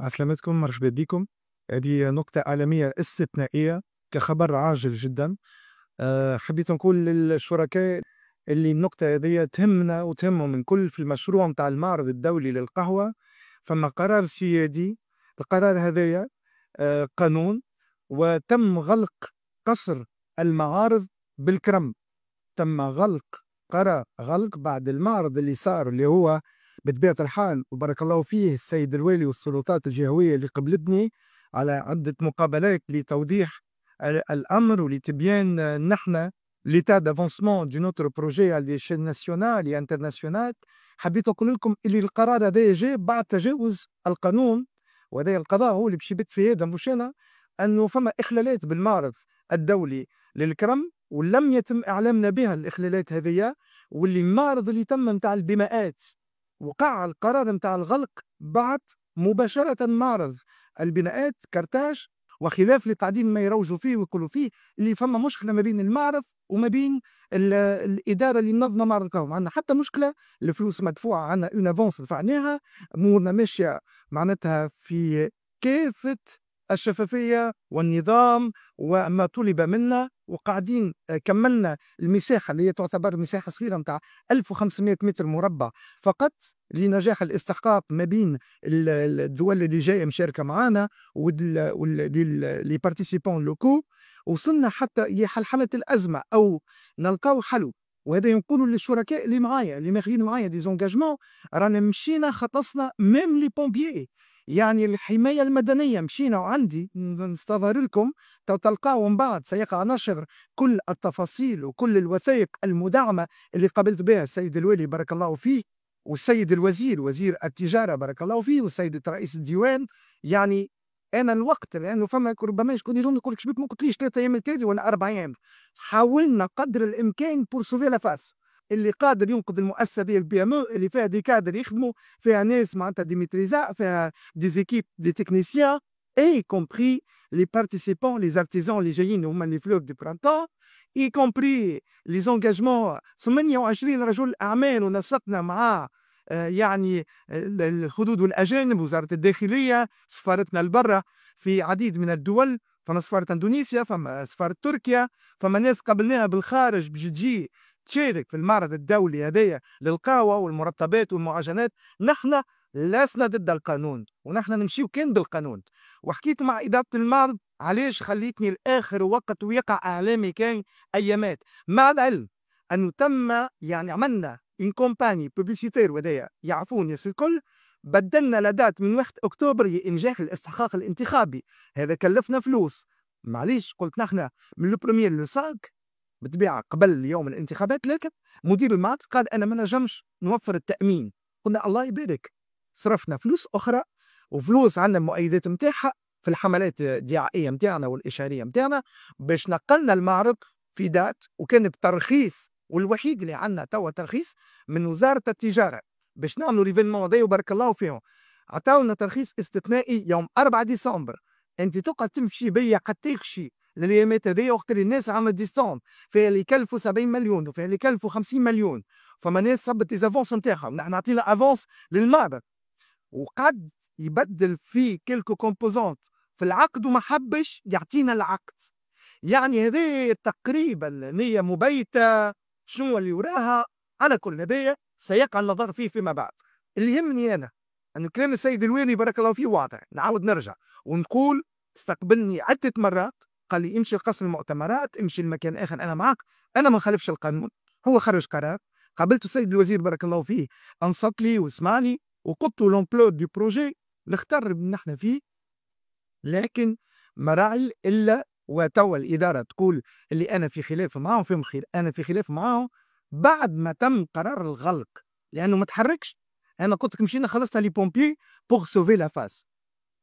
عسلامتكم مرحبا بكم هذه نقطة عالمية استثنائية كخبر عاجل جدا آه، حبيت نقول للشركاء اللي النقطة هذه تهمنا وتهمهم الكل في المشروع نتاع المعرض الدولي للقهوة فما قرار سيادي القرار هذايا آه، قانون وتم غلق قصر المعارض بالكرم تم غلق قرا غلق بعد المعرض اللي صار اللي هو بطبيعة الحال وبارك الله فيه السيد الوالي والسلطات الجهوية اللي قبلتني على عدة مقابلات لتوضيح الأمر ولتبيان نحن ليتا دافونسمون دو نوتر بروجي على ليشيل ناسيونال يا انترناسيونال حبيت اقول لكم اللي القرار هذا جاء بعد تجاوز القانون وهذا القضاء هو اللي باش في هذا مش انا انه فما اخلالات بالمعرض الدولي للكرم ولم يتم اعلامنا بها الاخلالات هذه واللي المعرض اللي تم نتاع البماءات وقع القرار نتاع الغلق بعد مباشرة معرض البناءات كرتاج وخلاف للتعديل ما يروجوا فيه ويقولوا فيه اللي فما مشكله ما بين المعرض وما بين الاداره اللي منظمه معرض القوم عندنا حتى مشكله الفلوس مدفوعه عندنا اون افونس دفعناها امورنا ماشيه معناتها في كافه الشفافيه والنظام وما طلب منا وقاعدين آه، كملنا المساحه اللي هي تعتبر مساحه صغيره نتاع 1500 متر مربع فقط لنجاح الاستحقاق ما بين الدول اللي جايه مشاركه معانا ولي لوكو وصلنا حتى هي حلحله الازمه او نلقاو حل وهذا ينقول للشركاء اللي معايا اللي ماخذين معايا دي زونجاجمون رانا مشينا خلصنا ميم لي بومبيي يعني الحماية المدنية مشينا وعندي نستظهر لكم تلقاو من بعد سيقع نشر كل التفاصيل وكل الوثائق المدعمة اللي قبلت بها السيد الوالي بارك الله فيه والسيد الوزير وزير التجارة بارك الله فيه والسيد رئيس الديوان يعني انا الوقت لانه فما ربما شكون يقول لك شبيك ما قلتليش ثلاثة ايام التالي ولا اربع ايام حاولنا قدر الامكان بور سوفي لافاس اللي قادر ينقذ المؤسسه ديال البي ام اللي فيها دي كادر يخدموا فيها ناس معناتها دي ميتريزا فيها دي زيكيب دي تكنيسيان اي كومبري لي بارتيسيبون لي ارتيزون اللي جايين هما لي فلوب دو برانتون اي كومبري لي زونجاجمون 28 رجل اعمال ونسقنا مع آه، يعني الخدود والاجانب وزاره الداخليه سفارتنا لبرا في عديد من الدول فما سفاره اندونيسيا فما سفاره تركيا فما ناس قابلناها بالخارج باش تجي تشارك في المعرض الدولي هذايا للقهوة والمرطبات والمعجنات نحن لسنا ضد القانون ونحن نمشيو كان بالقانون وحكيت مع إدارة المعرض علاش خليتني لآخر وقت ويقع إعلامي كان أيامات مع العلم أنه تم يعني عملنا إن كومباني بوبليسيتير ودايا يعرفون ياس الكل بدلنا لدات من 1 أكتوبر لإنجاح الاستحقاق الانتخابي هذا كلفنا فلوس معليش قلت نحن من لو البروميير لو 5 بالطبيعه قبل يوم الانتخابات لكن مدير المعرض قال انا ما نجمش نوفر التامين قلنا الله يبارك صرفنا فلوس اخرى وفلوس عندنا المؤيدات نتاعها في الحملات الدعائيه نتاعنا والاشاريه نتاعنا باش نقلنا المعرض في دات وكان بترخيص والوحيد اللي عندنا توا ترخيص من وزاره التجاره باش نعملوا ليفينمون هذا وبارك الله فيهم عطاونا ترخيص استثنائي يوم 4 ديسمبر انت تقعد تمشي بيا حتى يخشي لليامات هذيا وقت اللي الناس عملت ديستون فيها اللي كلفوا 70 مليون وفيها اللي كلفوا 50 مليون فما ناس صبت ليزافونس نتاعها نحن عطينا افونس للمرض وقد يبدل في كيلكو كومبوزونت في العقد وما حبش يعطينا العقد يعني هذه تقريبا نية مبيتة شنو اللي وراها على كل هذايا سيقع النظر فيه فيما بعد اللي يهمني أنا أن كلام السيد الويني بارك الله فيه واضح نعاود نرجع ونقول استقبلني عدة مرات قال لي امشي لقصر المؤتمرات امشي لمكان اخر انا معك انا ما خالفش القانون هو خرج قرار قابلت السيد الوزير بارك الله فيه انصت لي وسمعني وقلت له لومبلو دي بروجي اللي اختار نحن فيه لكن ما راعي الا وتوا الاداره تقول اللي انا في خلاف معاهم فيهم خير انا في خلاف معاهم بعد ما تم قرار الغلق لانه ما تحركش انا قلت لك مشينا خلصنا لي بومبي بور سوفي لا فاس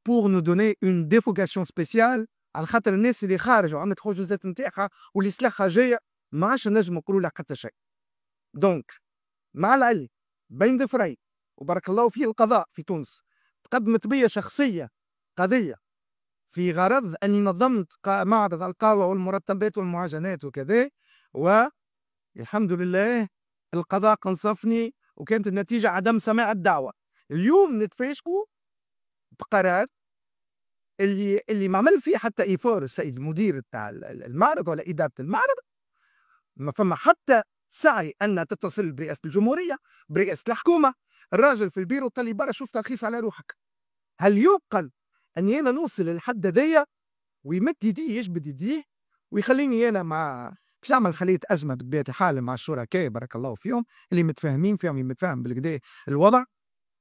بور نو دوني اون ديفوكاسيون سبيسيال على خاطر الناس اللي خارج وعملت حجوزات نتاعها واللي سلاحها جايه ما عادش نجم نقولوا لها حتى شيء دونك مع العلم بين ظفري وبارك الله فيه القضاء في تونس تقدمت بيا شخصيه قضيه في غرض اني نظمت معرض القهوه والمرتبات والمعجنات وكذا والحمد لله القضاء قنصفني وكانت النتيجه عدم سماع الدعوه اليوم نتفاشكوا بقرار اللي اللي ما عمل فيه حتى ايفور السيد المدير تاع المعرض ولا اداره المعرض ما فما حتى سعي ان تتصل برئاسه الجمهوريه برئاسه الحكومه الراجل في البيرو قال برا شوف ترخيص على روحك هل يعقل اني انا نوصل للحد هذايا ويمد يديه يجبد يديه ويخليني انا مع باش نعمل خليه ازمه بطبيعه الحال مع الشركاء بارك الله فيهم اللي متفاهمين فيهم اللي متفاهم بالكدا الوضع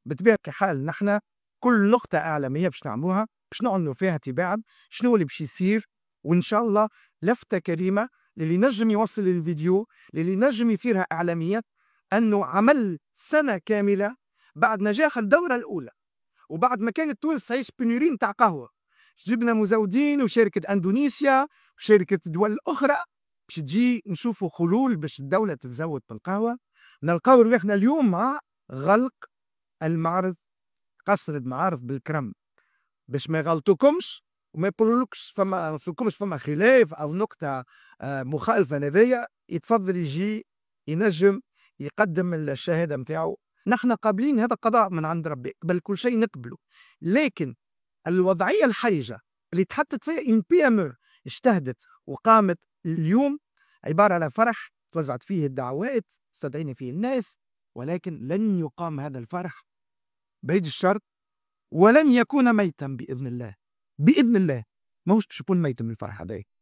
بطبيعه الحال نحن كل نقطه اعلاميه باش نعملوها شنو انه فيها تباعد شنو اللي بشي يصير وان شاء الله لفته كريمه للي نجم يوصل الفيديو للي نجم يثيرها اعلاميا انه عمل سنه كامله بعد نجاح الدوره الاولى وبعد ما كانت تونس تعيش بنيرين تاع قهوه جبنا مزودين وشركه اندونيسيا وشركه دول اخرى باش تجي نشوفوا حلول باش الدوله تتزود بالقهوه نلقاو رواحنا اليوم مع غلق المعرض قصر المعارض بالكرم باش ما يغلطوكمش وما يقولولكش فما ما يقولولكمش فما خلاف او نقطه مخالفه هذايا يتفضل يجي ينجم يقدم الشهاده نتاعو نحن قابلين هذا قضاء من عند ربي قبل كل شيء نقبله لكن الوضعيه الحرجه اللي تحطت فيها ان بي ام اجتهدت وقامت اليوم عباره على فرح توزعت فيه الدعوات استدعينا فيه الناس ولكن لن يقام هذا الفرح بيد الشرط ولن يكون ميتا باذن الله باذن الله ما هوش يكون ميت من الفرحه هذايا